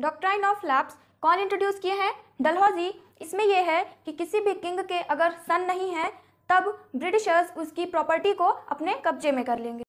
doctrine of lapse कौन introduce किए हैं डलहौजी इसमें यह है कि किसी भी किंग के अगर सन नहीं है तब ब्रिटिशर्स उसकी प्रॉपर्टी को अपने कब्जे में कर लेंगे